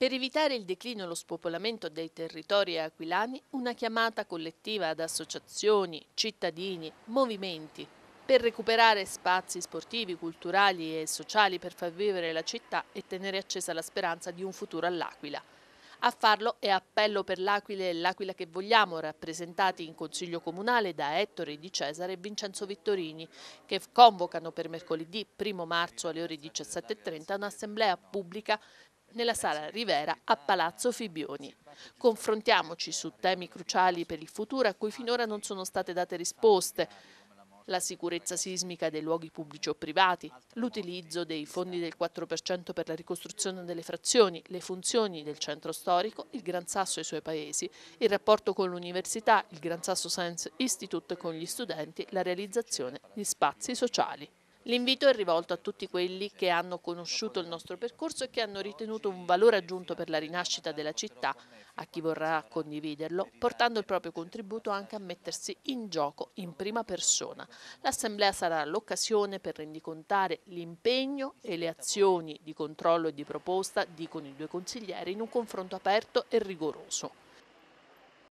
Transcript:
Per evitare il declino e lo spopolamento dei territori aquilani, una chiamata collettiva ad associazioni, cittadini, movimenti, per recuperare spazi sportivi, culturali e sociali per far vivere la città e tenere accesa la speranza di un futuro all'Aquila. A farlo è appello per l'Aquila e l'Aquila che vogliamo, rappresentati in Consiglio Comunale da Ettore Di Cesare e Vincenzo Vittorini, che convocano per mercoledì 1 marzo alle ore 17.30 un'assemblea pubblica nella sala Rivera a Palazzo Fibioni. Confrontiamoci su temi cruciali per il futuro a cui finora non sono state date risposte, la sicurezza sismica dei luoghi pubblici o privati, l'utilizzo dei fondi del 4% per la ricostruzione delle frazioni, le funzioni del centro storico, il Gran Sasso e i suoi paesi, il rapporto con l'università, il Gran Sasso Science Institute con gli studenti, la realizzazione di spazi sociali. L'invito è rivolto a tutti quelli che hanno conosciuto il nostro percorso e che hanno ritenuto un valore aggiunto per la rinascita della città, a chi vorrà condividerlo, portando il proprio contributo anche a mettersi in gioco in prima persona. L'Assemblea sarà l'occasione per rendicontare l'impegno e le azioni di controllo e di proposta, dicono i due consiglieri, in un confronto aperto e rigoroso.